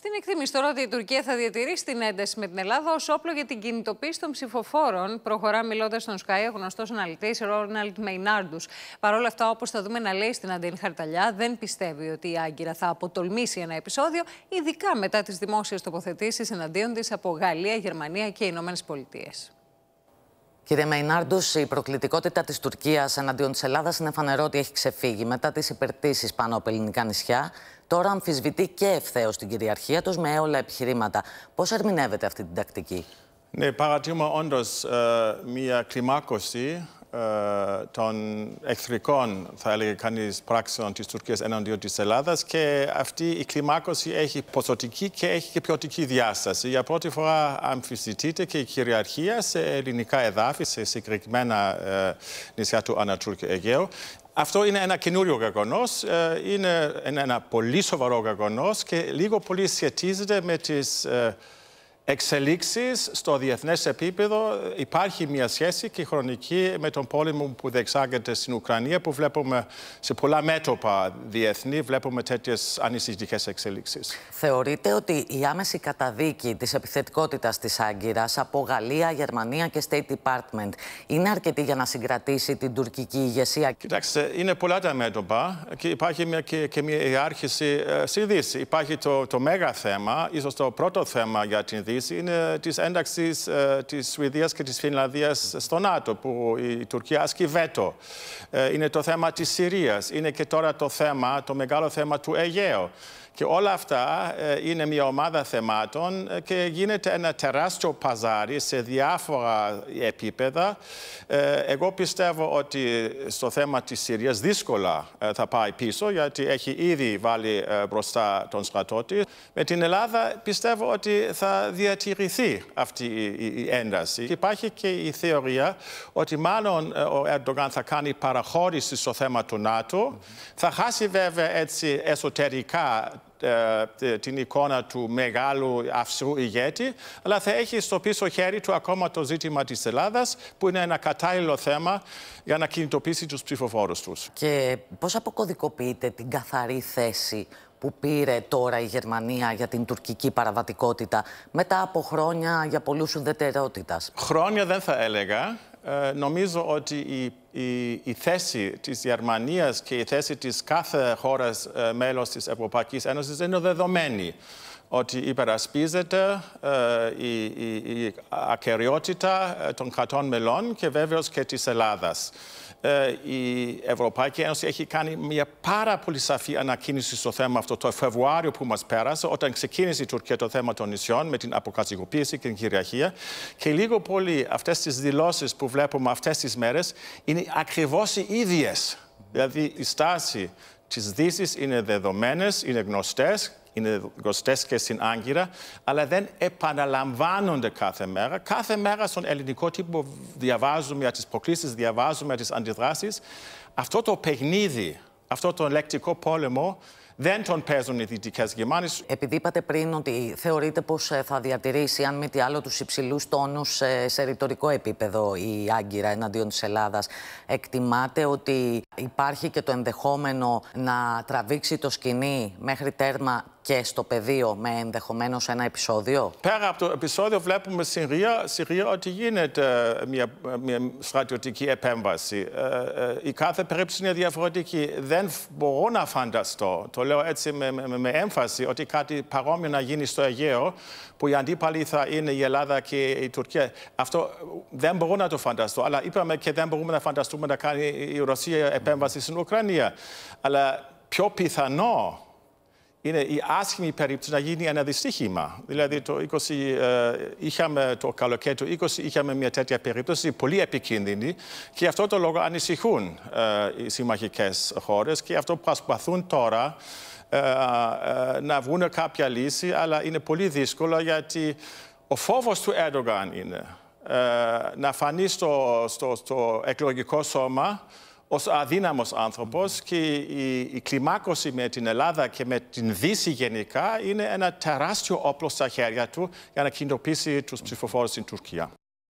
Στην εκτίμηση τώρα ότι η Τουρκία θα διατηρήσει την ένταση με την Ελλάδα ως όπλο για την κινητοποίηση των ψηφοφόρων, προχωρά μιλώντας στον Σκάι ο γνωστός αναλυτής Ρόναλτ Μεϊνάρντου. Παρ' όλα αυτά, όπως θα δούμε να λέει στην Αντίν Χαρταλιά, δεν πιστεύει ότι η Άγκυρα θα αποτολμήσει ένα επεισόδιο, ειδικά μετά τις δημόσιες τοποθετήσεις εναντίον της από Γαλλία, Γερμανία και Ηνωμένες Πολιτείες. Κύριε Μεϊνάρντου, η προκλητικότητα της Τουρκίας εναντίον της Ελλάδας είναι φανερό ότι έχει ξεφύγει μετά τις υπερτήσεις πάνω από ελληνικά νησιά, Τώρα αμφισβητεί και ευθέως την κυριαρχία τους με όλα επιχειρήματα. Πώς ερμηνεύεται αυτή την τακτική. Ναι, παρατηρούμε όντως ε, μια κλιμάκωση ε, των εχθρικών, θα έλεγε κανείς, πράξεων της Τουρκίας εναντίον της Ελλάδας και αυτή η κλιμάκωση έχει ποσοτική και έχει και ποιοτική διάσταση. Για πρώτη φορά αμφισβητείται και η κυριαρχία σε ελληνικά εδάφη, σε συγκεκριμένα ε, νησιά του Ανατολικού Αιγαίου. Αυτό είναι ένα καινούριο γεγονός. Ε, είναι ένα πολύ σοβαρό γεγονός και λίγο πολύ σχετίζεται με τις ε, εξελίξεις στο διεθνές επίπεδο υπάρχει μια σχέση και χρονική με τον πόλεμο που διεξάγεται στην Ουκρανία που βλέπουμε σε πολλά μέτωπα διεθνή, βλέπουμε τέτοιες ανησυχητικές εξελίξεις. Θεωρείτε ότι η άμεση καταδίκη της επιθετικότητας της Άγκυρας από Γαλλία, Γερμανία και State Department είναι αρκετή για να συγκρατήσει την τουρκική ηγεσία. Κοιτάξτε, είναι πολλά τα μέτωπα και υπάρχει μια, και, και μια ιεράρχηση ε, στη Δύση. Υπάρχει το, το μέγα θέμα, ίσως το πρώτο θέμα για την Δύση είναι της ένταξης τη ε, της και της Φινλανδίας στο ΝΑΤΟ που η Τουρκία ασκεί βέτο. Ε, είναι το θέμα της Συρίας. Είναι και τώρα το θέμα, το μεγάλο θέμα του Αιγαίου. Και όλα αυτά ε, είναι μια ομάδα θεμάτων ε, και γίνεται ένα τεράστιο παζάρι σε διάφορα επίπεδα. Ε, εγώ πιστεύω ότι στο θέμα της Συρίας δύσκολα θα πάει πίσω γιατί έχει ήδη βάλει μπροστά τον στρατό της. Με την Ελλάδα πιστεύω ότι θα διατηρηθεί αυτή η ένταση. Υπάρχει και η θεωρία ότι μάλλον ο Ερντογάν θα κάνει παραχώρηση στο θέμα του ΝΑΤΟ. Θα χάσει βέβαια έτσι εσωτερικά ε, ε, την εικόνα του μεγάλου αυσού ηγέτη, αλλά θα έχει στο πίσω χέρι του ακόμα το ζήτημα της Ελλάδας, που είναι ένα κατάλληλο θέμα για να κινητοποιήσει τους ψηφοφόρους τους. Και πώς αποκωδικοποιείτε την καθαρή θέση που πήρε τώρα η Γερμανία για την τουρκική παραβατικότητα μετά από χρόνια για πολλούς ουδετερότητας. Χρόνια δεν θα έλεγα. Ε, νομίζω ότι η η, η θέση της Γερμανίας και η θέση της κάθε χώρας ε, μέλος της Ευρωπαϊκής Ένωσης είναι δεδομένη ότι υπερασπίζεται ε, η, η, η ακαιριότητα ε, των κρατών μελών και βέβαιως και της Ελλάδας. Ε, η Ευρωπαϊκή Ένωση έχει κάνει μια πάρα πολύ σαφή ανακοίνηση στο θέμα αυτό το Φεβρουάριο που μας πέρασε όταν ξεκίνησε η Τουρκία το θέμα των νησιών με την αποκατοικοποίηση και την κυριαρχία και λίγο πολύ αυτές τις δηλώσεις που βλέπουμε αυτές τις μέρες είναι είναι ακριβώς οι ίδιες. Δηλαδή η στάση της δύσης είναι δεδομένες, είναι γνωστές, είναι γνωστές και στην Άγκυρα, αλλά δεν επαναλαμβάνονται κάθε μέρα. Κάθε μέρα στον ελληνικό τύπο διαβάζουμε για τις προκλήσεις, διαβάζουμε για τις αντιδράσεις. Αυτό το παιχνίδι, αυτό το λεκτικό πόλεμο δεν τον παίζουν οι δυτικές γερμανίε. Επειδή είπατε πριν ότι θεωρείτε πως ε, θα διατηρήσει, αν μη τι άλλο, τους υψηλούς τόνους ε, σε ρητορικό επίπεδο η Άγκυρα εναντίον της Ελλάδας, εκτιμάτε ότι υπάρχει και το ενδεχόμενο να τραβήξει το σκηνή μέχρι τέρμα και στο πεδίο με ενδεχομένως ένα επεισόδιο. Πέρα από το επεισόδιο βλέπουμε στην Συρία ότι γίνεται ε, μια, ε, μια στρατιωτική επέμβαση. Ε, η κάθε περίπτωση είναι διαφορετική. Δεν μπορώ να φανταστώ, το λέω έτσι με, με, με έμφαση, ότι κάτι παρόμοιο να γίνει στο Αιγαίο, που οι αντίπαλοι θα είναι η Ελλάδα και η Τουρκία. Αυτό δεν μπορώ να το φανταστώ. Αλλά είπαμε και δεν μπορούμε να φανταστούμε να κάνει η Ρωσία επέμβαση στην Ουκρανία. Αλλά πιο πιθανό είναι η άσχημη περίπτωση να γίνει ένα δυστύχημα. Δηλαδή το 20, ε, είχαμε το καλοκαίρι του 20 είχαμε μια τέτοια περίπτωση πολύ επικίνδυνη και αυτό το λόγο ανησυχούν ε, οι συμμαχικές χώρες και αυτό προσπαθούν τώρα ε, να βγουν κάποια λύση αλλά είναι πολύ δύσκολο γιατί ο φόβος του Έρντογαν είναι να φανεί στο, στο, στο εκλογικό σώμα ως αδύναμος άνθρωπος mm. και η, κλιμάκωση με την Ελλάδα και με την Δύση γενικά είναι ένα τεράστιο όπλο στα χέρια του για να κινητοποιήσει τους ψηφοφόρους στην Τουρκία.